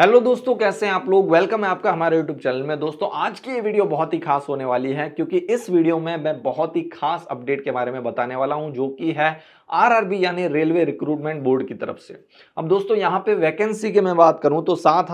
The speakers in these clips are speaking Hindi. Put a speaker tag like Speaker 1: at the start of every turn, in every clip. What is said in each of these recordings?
Speaker 1: हेलो दोस्तों कैसे हैं आप लोग वेलकम है आपका हमारे यूट्यूब चैनल में दोस्तों आज की ये वीडियो बहुत ही खास होने वाली है क्योंकि इस वीडियो में मैं बहुत ही खास अपडेट के बारे में बताने वाला हूं जो कि है आरआरबी यानी रेलवे रिक्रूटमेंट बोर्ड की तरफ से अब दोस्तों यहाँ पे वैकेंसी की मैं बात करूं तो सात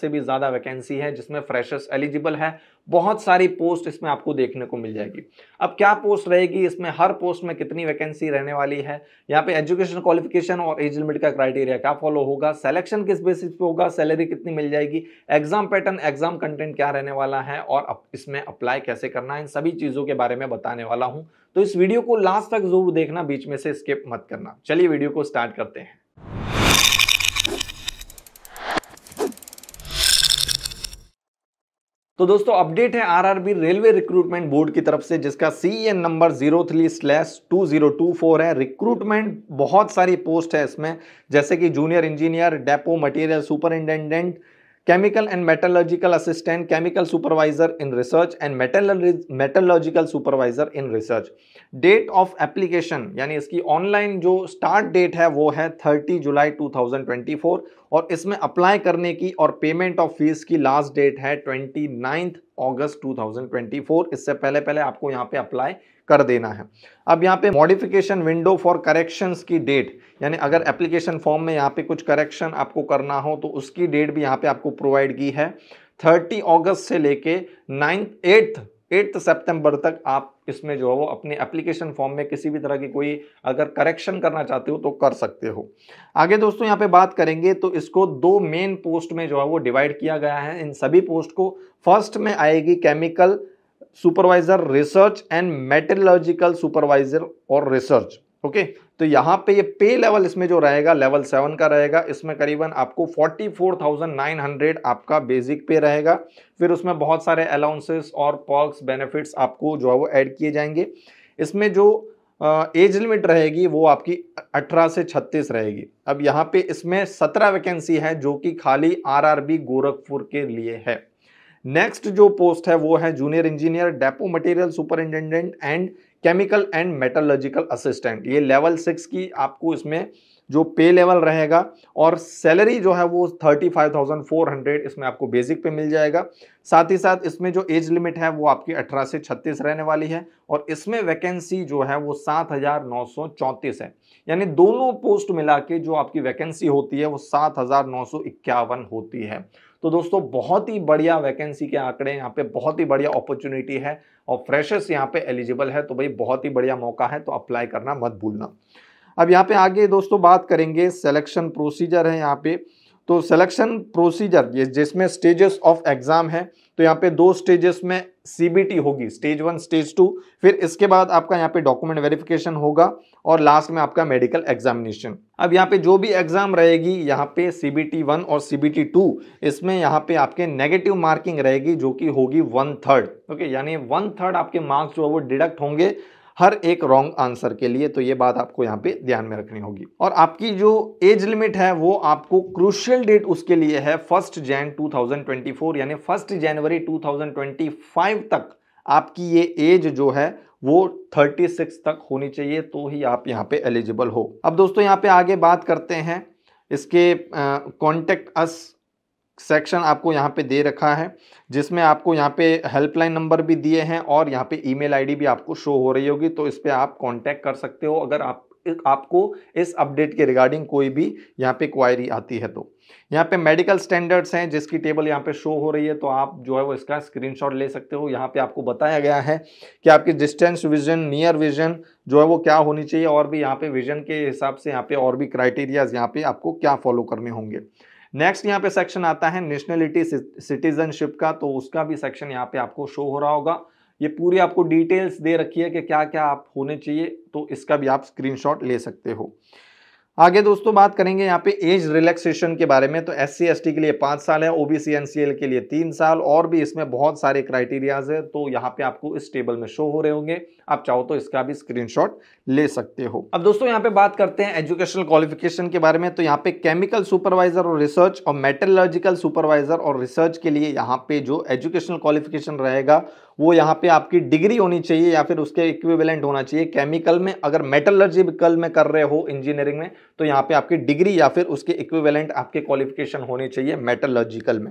Speaker 1: से भी ज़्यादा वैकेंसी है जिसमें फ्रेशर्स एलिजिबल है बहुत सारी पोस्ट इसमें आपको देखने को मिल जाएगी अब क्या पोस्ट रहेगी इसमें हर पोस्ट में कितनी वैकेंसी रहने वाली है यहाँ पे एजुकेशन क्वालिफिकेशन और एज लिमिट का क्राइटेरिया क्या फॉलो होगा सेलेक्शन किस बेसिस पे होगा सैलरी कितनी मिल जाएगी एग्जाम पैटर्न एग्जाम कंटेंट क्या रहने वाला है और इसमें अप्लाई कैसे करना है इन सभी चीज़ों के बारे में बताने वाला हूँ तो इस वीडियो को लास्ट तक जरूर देखना बीच में से स्किप मत करना चलिए वीडियो को स्टार्ट करते हैं तो दोस्तों अपडेट है आरआरबी रेलवे रिक्रूटमेंट बोर्ड की तरफ से जिसका C N number zero three slash two zero two four है रिक्रूटमेंट बहुत सारी पोस्ट है इसमें जैसे कि junior engineer depot material superintendent chemical and metallurgical assistant chemical supervisor in research and metallurgical supervisor in research date of application यानी इसकी ऑनलाइन जो स्टार्ट डेट है वो है 30 जुलाई 2024 और इसमें अप्लाई करने की और पेमेंट ऑफ फीस की लास्ट डेट है 29 अगस्त 2024 इससे पहले पहले आपको यहाँ पे अप्लाई कर देना है अब यहाँ पे मॉडिफिकेशन विंडो फॉर करेक्शंस की डेट यानी अगर एप्लीकेशन फॉर्म में यहाँ पे कुछ करेक्शन आपको करना हो तो उसकी डेट भी यहाँ पे आपको प्रोवाइड की है 30 अगस्त से लेके नाइन्थ एट्थ एट्थ सेप्टेम्बर तक आप इसमें जो है वो अपने एप्लीकेशन फॉर्म में किसी भी तरह की कोई अगर करेक्शन करना चाहते हो तो कर सकते हो आगे दोस्तों यहाँ पे बात करेंगे तो इसको दो मेन पोस्ट में जो है वो डिवाइड किया गया है इन सभी पोस्ट को फर्स्ट में आएगी chemical supervisor research and metallurgical supervisor और रिसर्च ओके तो यहाँ पे ये पे लेवल इसमें जो रहेगा लेवल सेवन का रहेगा इसमें करीबन आपको forty four thousand nine hundred आपका बेसिक पे रहेगा फिर उसमें बहुत सारे अलाउंसेस और पर्क्स बेनिफिट्स आपको जो है वो ऐड किए जाएंगे इसमें जो एज लिमिट रहेगी वो आपकी 18 से 36 रहेगी अब यहाँ पे इसमें 17 वैकेंसी है जो कि खाली आरआरबी गोरखपुर के लिए है नेक्स्ट जो पोस्ट है वो है junior engineer depot material superintendent and chemical and metallurgical assistant ये लेवल सिक्स की आपको इसमें जो पे लेवल रहेगा और सैलरी जो है वो thirty five thousand four hundred इसमें आपको बेसिक पे मिल जाएगा साथ ही साथ इसमें जो एज लिमिट है वो आपकी अठारह से छत्तीस रहने वाली है और इसमें वैकेंसी जो है वो सात हजार नौ सौ चौंतीस है यानी दोनों पोस्ट मिला के जो आपकी वैकेंसी होती है वो सात हजार नौ सौ इक्यावन होती है तो दोस्तों बहुत ही बढ़िया वैकेंसी के आंकड़े यहाँ पे बहुत ही बढ़िया अपॉर्चुनिटी है और फ्रेशर्स यहाँ पे एलिजिबल है तो भाई बहुत ही बढ़िया मौका है तो अप्लाई करना मत भूलना अब यहाँ पे आगे दोस्तों बात करेंगे सिलेक्शन प्रोसीजर है यहाँ पे तो सिलेक्शन प्रोसीजर ये जिसमें स्टेजेस ऑफ एग्जाम है तो यहाँ पे दो स्टेजेस में सीबीटी होगी स्टेज वन स्टेज टू फिर इसके बाद आपका यहाँ पे डॉक्यूमेंट वेरिफिकेशन होगा और लास्ट में आपका मेडिकल एग्जामिनेशन अब यहाँ पे जो भी एग्जाम रहेगी यहाँ पे सी बी टी वन और सी बी टी टू इसमें यहाँ पे आपके नेगेटिव मार्किंग रहेगी जो कि होगी वन थर्ड ओके यानी वन थर्ड आपके मार्क्स जो है वो डिडक्ट होंगे हर एक रॉन्ग आंसर के लिए तो ये बात आपको यहाँ पे ध्यान में रखनी होगी और आपकी जो एज लिमिट है वो आपको क्रूशियल डेट उसके लिए है फर्स्ट जैन 2024 यानी फर्स्ट जनवरी 2025 तक आपकी ये एज जो है वो 36 तक होनी चाहिए तो ही आप यहाँ पे एलिजिबल हो अब दोस्तों यहाँ पे आगे बात करते हैं इसके कॉन्टेक्ट अस सेक्शन आपको यहाँ पे दे रखा है जिसमें आपको यहाँ पे हेल्पलाइन नंबर भी दिए हैं और यहाँ पे ईमेल आईडी भी आपको शो हो रही होगी तो इस पर आप कांटेक्ट कर सकते हो अगर आप आपको इस अपडेट के रिगार्डिंग कोई भी यहाँ पे क्वायरी आती है तो यहाँ पे मेडिकल स्टैंडर्ड्स हैं जिसकी टेबल यहाँ पे शो हो रही है तो आप जो है वो इसका स्क्रीनशॉट ले सकते हो यहाँ पे आपको बताया गया है कि आपकी डिस्टेंस विजन नियर विजन जो है वो क्या होनी चाहिए और भी यहाँ पे विजन के हिसाब से यहाँ पे और भी क्राइटेरियाज यहाँ पे आपको क्या फॉलो करने होंगे नेक्स्ट यहाँ पे सेक्शन आता है नेशनलिटी सिटीजनशिप का तो उसका भी सेक्शन यहाँ पे आपको शो हो रहा होगा ये पूरी आपको डिटेल्स दे रखी है कि क्या क्या आप होने चाहिए तो इसका भी आप स्क्रीनशॉट ले सकते हो आगे दोस्तों बात करेंगे यहाँ पे एज रिलैक्सेशन के बारे में तो एस सी के लिए पाँच साल है ओबीसी एनसीएल के लिए तीन साल और भी इसमें बहुत सारे क्राइटेरियाज है तो यहाँ पे आपको इस टेबल में शो हो रहे होंगे आप चाहो तो इसका भी स्क्रीनशॉट ले सकते हो अब दोस्तों यहाँ पे बात करते हैं एजुकेशनल क्वालिफिकेशन के बारे में तो यहाँ पे केमिकल सुपरवाइजर और रिसर्च और मेटलर्जिकल सुपरवाइजर और रिसर्च के लिए यहाँ पे जो एजुकेशनल क्वालिफिकेशन रहेगा वो यहाँ पे आपकी डिग्री होनी चाहिए या फिर उसके इक्विवेलेंट होना चाहिए केमिकल में अगर मेटलर्जिकल में कर रहे हो इंजीनियरिंग में तो यहाँ पे आपकी डिग्री या फिर उसके इक्विवेलेंट आपके क्वालिफिकेशन होनी चाहिए मेटलर्जिकल में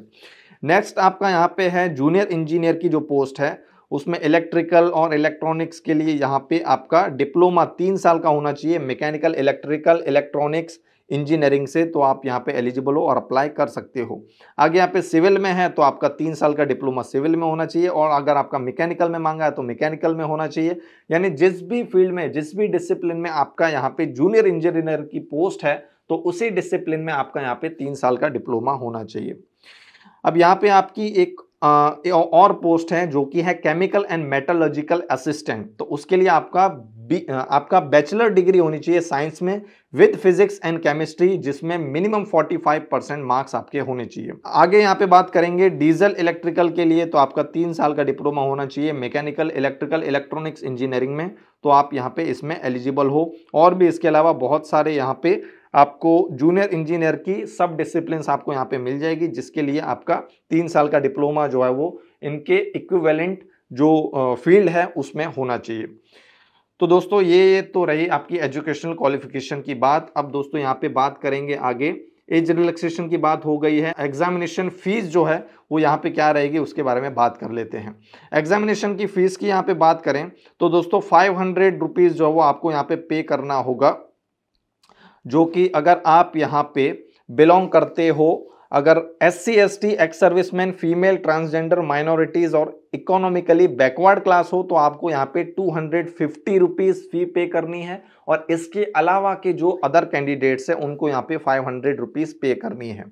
Speaker 1: नेक्स्ट आपका यहाँ पे है जूनियर इंजीनियर की जो पोस्ट है उसमें इलेक्ट्रिकल और इलेक्ट्रॉनिक्स के लिए यहाँ पे आपका डिप्लोमा तीन साल का होना चाहिए मैकेनिकल इलेक्ट्रिकल इलेक्ट्रॉनिक्स इंजीनियरिंग से तो आप यहाँ पे एलिजिबल हो और अप्लाई कर सकते हो आगे यहाँ पे सिविल में है तो आपका तीन साल का डिप्लोमा सिविल में होना चाहिए और अगर आपका मैकेनिकल में मांगा है तो मैकेनिकल में होना चाहिए यानी जिस भी फील्ड में जिस भी डिसिप्लिन में आपका यहाँ पे जूनियर इंजीनियर की पोस्ट है तो उसी डिसिप्लिन में आपका यहाँ पे तीन साल का डिप्लोमा होना चाहिए अब यहाँ पे आपकी एक और पोस्ट है जो कि है केमिकल एंड मेटलर्जिकल असिस्टेंट तो उसके लिए आपका आपका बैचलर डिग्री होनी चाहिए साइंस में विद फिजिक्स एंड केमिस्ट्री जिसमें मिनिमम 45 परसेंट मार्क्स आपके होने चाहिए आगे यहाँ पे बात करेंगे डीजल इलेक्ट्रिकल के लिए तो आपका तीन साल का डिप्लोमा होना चाहिए मैकेनिकल इलेक्ट्रिकल इलेक्ट्रॉनिक्स इंजीनियरिंग में तो आप यहाँ पे इसमें एलिजिबल हो और भी इसके अलावा बहुत सारे यहाँ पे आपको जूनियर इंजीनियर की सब डिसिप्लिन आपको यहाँ पे मिल जाएगी जिसके लिए आपका तीन साल का डिप्लोमा जो है वो इनके इक्विवेलेंट जो फील्ड है उसमें होना चाहिए तो दोस्तों ये तो रही आपकी एजुकेशनल क्वालिफिकेशन की बात अब दोस्तों यहाँ पे बात करेंगे आगे एज रिलैक्सेशन की बात हो गई है एग्जामिनेशन फीस जो है वो यहाँ पे क्या रहेगी उसके बारे में बात कर लेते हैं एग्जामिनेशन की फ़ीस की यहाँ पे बात करें तो दोस्तों फाइव हंड्रेड रुपीज़ जो है वो आपको यहाँ पे पे करना होगा जो कि अगर आप यहाँ पे बिलोंग करते हो अगर S C S T ex serviceman female transgender minorities और इकोनॉमिकली बैकवर्ड क्लास हो तो आपको यहाँ पे two hundred fifty rupees fee pay करनी है और इसके अलावा के जो अदर कैंडिडेट्स हैं उनको यहाँ पे फाइव हंड्रेड रुपीज़ पे करनी है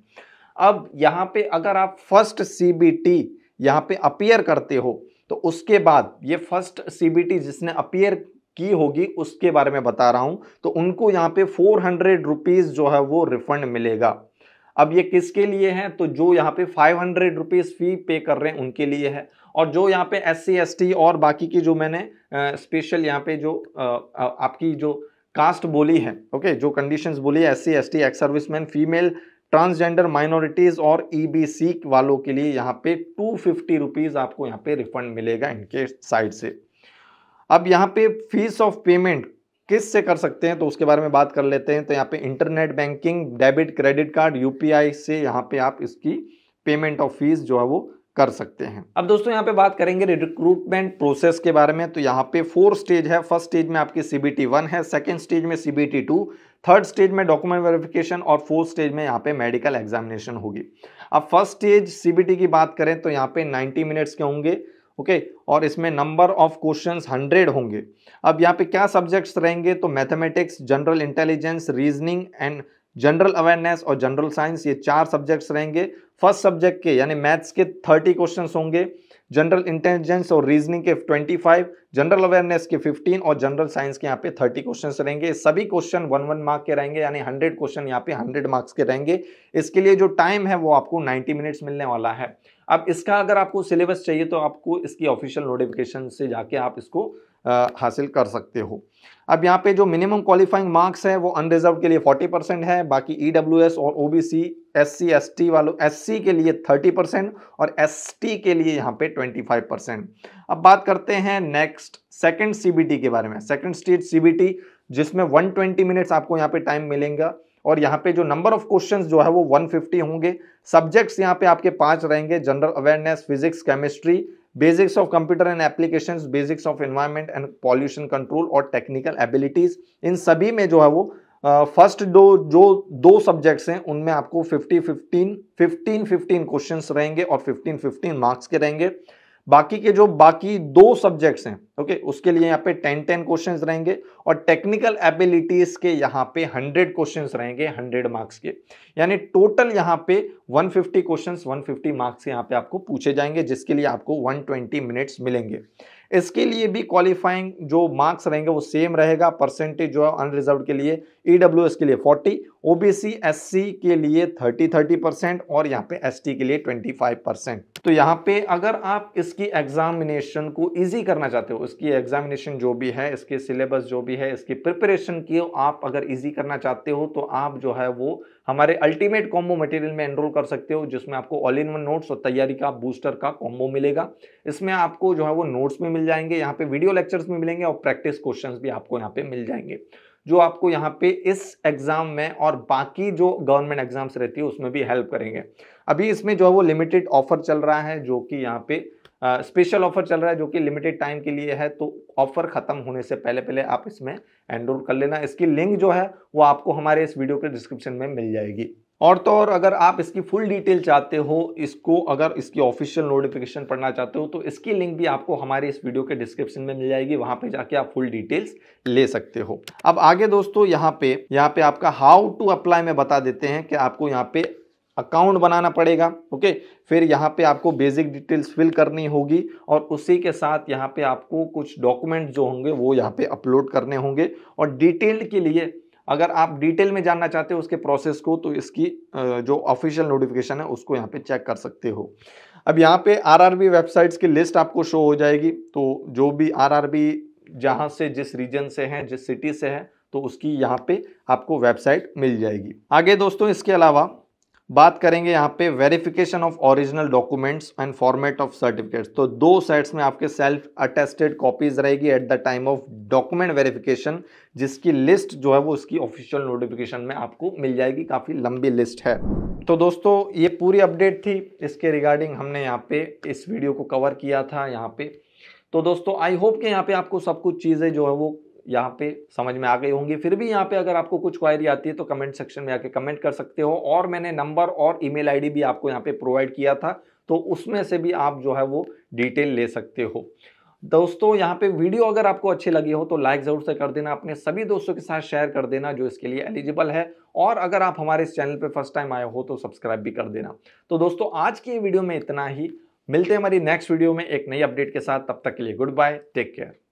Speaker 1: अब यहाँ पे अगर आप फर्स्ट सी बी टी यहाँ पे अपीयर करते हो तो उसके बाद ये फर्स्ट सी बी टी जिसने अपियर की होगी उसके बारे में बता रहा हूं तो उनको यहाँ पे फोर हंड्रेड रुपीज़ जो है वो रिफंड मिलेगा अब ये किसके लिए है तो जो यहाँ पे फाइव हंड्रेड रुपीज़ फ़ी पे कर रहे हैं उनके लिए है और जो यहाँ पे एस सी और बाकी की जो मैंने स्पेशल यहाँ पे जो आ, आ, आपकी जो कास्ट बोली है ओके जो कंडीशंस बोली है S C S T ex serviceman female transgender minorities और ईबीसी e वालों के लिए यहाँ पे टू फिफ्टी रुपीज़ आपको यहाँ पे रिफंड मिलेगा इनके साइड से अब यहाँ पे फीस ऑफ पेमेंट किस से कर सकते हैं तो उसके बारे में बात कर लेते हैं तो यहाँ पे internet banking debit credit card UPI से यहाँ पे आप इसकी पेमेंट ऑफ फीस जो है वो कर सकते हैं अब दोस्तों यहाँ पे बात करेंगे रिक्रूटमेंट प्रोसेस के बारे में तो यहाँ पे फोर स्टेज है फर्स्ट स्टेज में आपकी सी वन है सेकेंड स्टेज में सी टू थर्ड स्टेज में डॉक्यूमेंट वेरिफिकेशन और फोर्थ स्टेज में यहाँ पे मेडिकल एग्जामिनेशन होगी अब फर्स्ट स्टेज सी की बात करें तो यहाँ पे नाइन्टी मिनट्स के होंगे ओके और इसमें नंबर ऑफ क्वेश्चंस हंड्रेड होंगे अब यहाँ पे क्या सब्जेक्ट्स रहेंगे तो mathematics general intelligence reasoning and general awareness और जनरल साइंस ये चार सब्जेक्ट्स रहेंगे फर्स्ट सब्जेक्ट के यानी मैथ्स के थर्टी क्वेश्चन होंगे जनरल इंटेलिजेंस और रीजनिंग के 25, जनरल अवेयरनेस के 15 और जनरल साइंस के यहाँ पे 30 क्वेश्चन रहेंगे सभी क्वेश्चन वन वन मार्क के रहेंगे यानी 100 क्वेश्चन यहाँ पे 100 मार्क्स के रहेंगे इसके लिए जो टाइम है वो आपको 90 मिनट्स मिलने वाला है अब इसका अगर आपको सिलेबस चाहिए तो आपको इसकी ऑफिशियल नोटिफिकेशन से जाके आप इसको आ, हासिल कर सकते हो अब यहाँ पे जो मिनिमम क्वालिफाइंग मार्क्स है वो अनरिजर्व के लिए 40 परसेंट है बाकी ई e और O B C S C S T वालों एस सी के लिए 30 परसेंट और एस टी के लिए यहाँ पे 25 परसेंट अब बात करते हैं next second C B T के बारे में second state C B T जिसमें 120 मिनट्स आपको यहाँ पे टाइम मिलेगा और यहाँ पे जो नंबर ऑफ क्वेश्चंस जो है वो 150 होंगे सब्जेक्ट्स यहाँ पे आपके पांच रहेंगे general awareness physics chemistry basics of computer and applications basics of environment and pollution control और टेक्निकल एबिलिटीज इन सभी में जो है वो फर्स्ट uh, दो जो दो सब्जेक्ट्स हैं उनमें आपको 50 15 15 15 क्वेश्चंस रहेंगे और 15 15 मार्क्स के रहेंगे बाकी के जो बाकी दो सब्जेक्ट्स हैं ओके okay, उसके लिए यहाँ पे टेन टेन क्वेश्चंस रहेंगे और टेक्निकल एबिलिटीज के यहाँ पे हंड्रेड क्वेश्चंस रहेंगे हंड्रेड मार्क्स के यानी टोटल यहाँ पे one fifty question one marks यहाँ पे आपको पूछे जाएंगे जिसके लिए आपको ट्वेंटी मिनट्स मिलेंगे इसके लिए भी क्वालिफाइंग जो मार्क्स रहेंगे वो सेम रहेगा परसेंटेज जो है अनरिजर्व के लिए ई के लिए 40 ओबीसी एससी के लिए 30 30 परसेंट और यहाँ पे एसटी के लिए 25 परसेंट तो यहाँ पे अगर आप इसकी एग्जामिनेशन को ईजी करना चाहते हो उसकी एग्जामिनेशन जो भी है इसके सिलेबस जो भी है इसकी प्रिपरेशन की आप अगर इजी करना चाहते हो तो आप जो है वो हमारे अल्टीमेट कॉम्बो मटेरियल में एनरोल कर सकते हो जिसमें आपको ऑल इन वन नोट्स और तैयारी का बूस्टर का कॉम्बो मिलेगा इसमें आपको जो है वो नोट्स भी मिल जाएंगे यहाँ पे वीडियो लेक्चर्स भी मिलेंगे और प्रैक्टिस क्वेश्चन भी आपको यहाँ पे मिल जाएंगे जो आपको यहाँ पे इस एग्ज़ाम में और बाकी जो गवर्नमेंट एग्जाम्स रहती है उसमें भी हेल्प करेंगे अभी इसमें जो है वो लिमिटेड ऑफर चल रहा है जो कि यहाँ पे स्पेशल ऑफर चल रहा है जो कि लिमिटेड टाइम के लिए है तो ऑफर खत्म होने से पहले पहले आप इसमें एनरोल कर लेना इसकी लिंक जो है वो आपको हमारे इस वीडियो के डिस्क्रिप्शन में मिल जाएगी और तो और अगर आप इसकी फुल डिटेल चाहते हो इसको अगर इसकी ऑफिशियल नोटिफिकेशन पढ़ना चाहते हो तो इसकी लिंक भी आपको हमारे इस वीडियो के डिस्क्रिप्शन में मिल जाएगी वहां पे जाके आप फुल डिटेल्स ले सकते हो अब आगे दोस्तों यहाँ पे यहाँ पे आपका हाउ टू अप्लाई में बता देते हैं कि आपको यहाँ पे अकाउंट बनाना पड़ेगा ओके फिर यहाँ पे आपको बेसिक डिटेल्स फिल करनी होगी और उसी के साथ यहाँ पे आपको कुछ डॉक्यूमेंट जो होंगे वो यहाँ पे अपलोड करने होंगे और डिटेल्ड के लिए अगर आप डिटेल में जानना चाहते हो उसके प्रोसेस को तो इसकी जो ऑफिशियल नोटिफिकेशन है उसको यहाँ पे चेक कर सकते हो अब यहाँ पे आरआरबी वेबसाइट्स की लिस्ट आपको शो हो जाएगी तो जो भी आरआरबी जहाँ से जिस रीजन से है जिस सिटी से है तो उसकी यहाँ पे आपको वेबसाइट मिल जाएगी आगे दोस्तों इसके अलावा बात करेंगे यहाँ पे verification of original documents and format of certificates तो दो सेट्स में आपके सेल्फ अटेस्टेड कॉपीज रहेगी at the time of document verification जिसकी लिस्ट जो है वो उसकी ऑफिशियल नोटिफिकेशन में आपको मिल जाएगी काफ़ी लंबी लिस्ट है तो दोस्तों ये पूरी अपडेट थी इसके रिगार्डिंग हमने यहाँ पे इस वीडियो को कवर किया था यहाँ पे तो दोस्तों आई होप कि यहाँ पे आपको सब कुछ चीज़ें जो है वो यहाँ पे समझ में आ गई होंगी फिर भी यहाँ पे अगर आपको कुछ क्वायरी आती है तो कमेंट सेक्शन में आके कमेंट कर सकते हो और मैंने नंबर और ईमेल आईडी भी आपको यहाँ पे प्रोवाइड किया था तो उसमें से भी आप जो है वो डिटेल ले सकते हो दोस्तों यहाँ पे वीडियो अगर आपको अच्छी लगी हो तो लाइक ज़रूर से कर देना अपने सभी दोस्तों के साथ शेयर कर देना जो इसके लिए एलिजिबल है और अगर आप हमारे इस चैनल पर फर्स्ट टाइम आए हो तो सब्सक्राइब भी कर देना तो दोस्तों आज की वीडियो में इतना ही मिलते हैं हमारी नेक्स्ट वीडियो में एक नई अपडेट के साथ तब तक के लिए गुड बाय टेक केयर